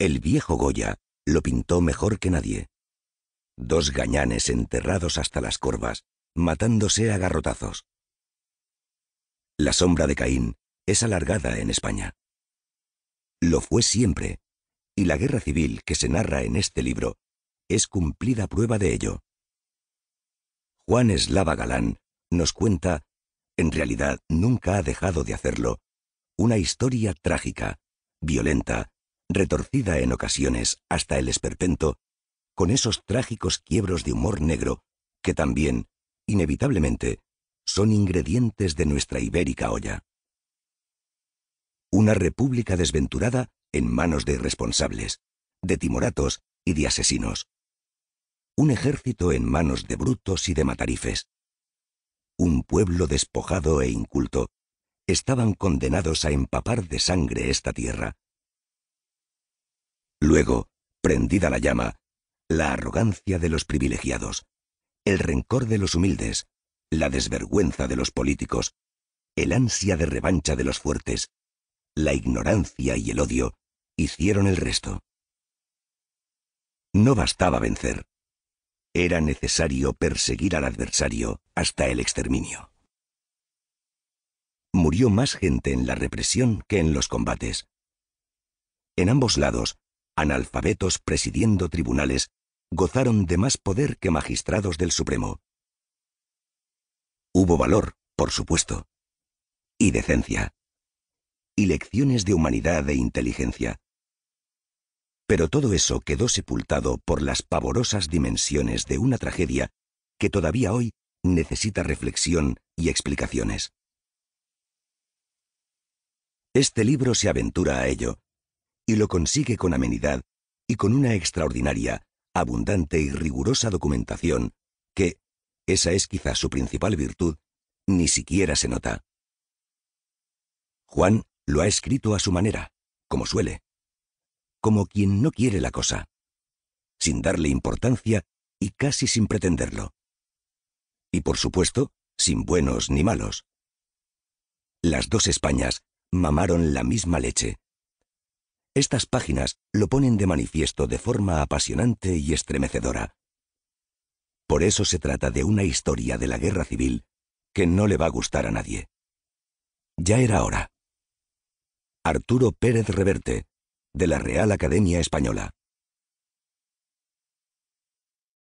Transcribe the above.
El viejo Goya lo pintó mejor que nadie. Dos gañanes enterrados hasta las corvas, matándose a garrotazos. La sombra de Caín es alargada en España. Lo fue siempre, y la guerra civil que se narra en este libro es cumplida prueba de ello. Juan Eslava Galán nos cuenta, en realidad nunca ha dejado de hacerlo, una historia trágica, violenta, retorcida en ocasiones hasta el esperpento, con esos trágicos quiebros de humor negro que también, inevitablemente, son ingredientes de nuestra ibérica olla. Una república desventurada en manos de irresponsables, de timoratos y de asesinos. Un ejército en manos de brutos y de matarifes. Un pueblo despojado e inculto. Estaban condenados a empapar de sangre esta tierra Luego, prendida la llama, la arrogancia de los privilegiados, el rencor de los humildes, la desvergüenza de los políticos, el ansia de revancha de los fuertes, la ignorancia y el odio hicieron el resto. No bastaba vencer. Era necesario perseguir al adversario hasta el exterminio. Murió más gente en la represión que en los combates. En ambos lados, analfabetos presidiendo tribunales, gozaron de más poder que magistrados del Supremo. Hubo valor, por supuesto, y decencia, y lecciones de humanidad e inteligencia. Pero todo eso quedó sepultado por las pavorosas dimensiones de una tragedia que todavía hoy necesita reflexión y explicaciones. Este libro se aventura a ello, y lo consigue con amenidad y con una extraordinaria, abundante y rigurosa documentación que, esa es quizás su principal virtud, ni siquiera se nota. Juan lo ha escrito a su manera, como suele, como quien no quiere la cosa, sin darle importancia y casi sin pretenderlo. Y por supuesto, sin buenos ni malos. Las dos Españas mamaron la misma leche, estas páginas lo ponen de manifiesto de forma apasionante y estremecedora. Por eso se trata de una historia de la guerra civil que no le va a gustar a nadie. Ya era hora. Arturo Pérez Reverte, de la Real Academia Española.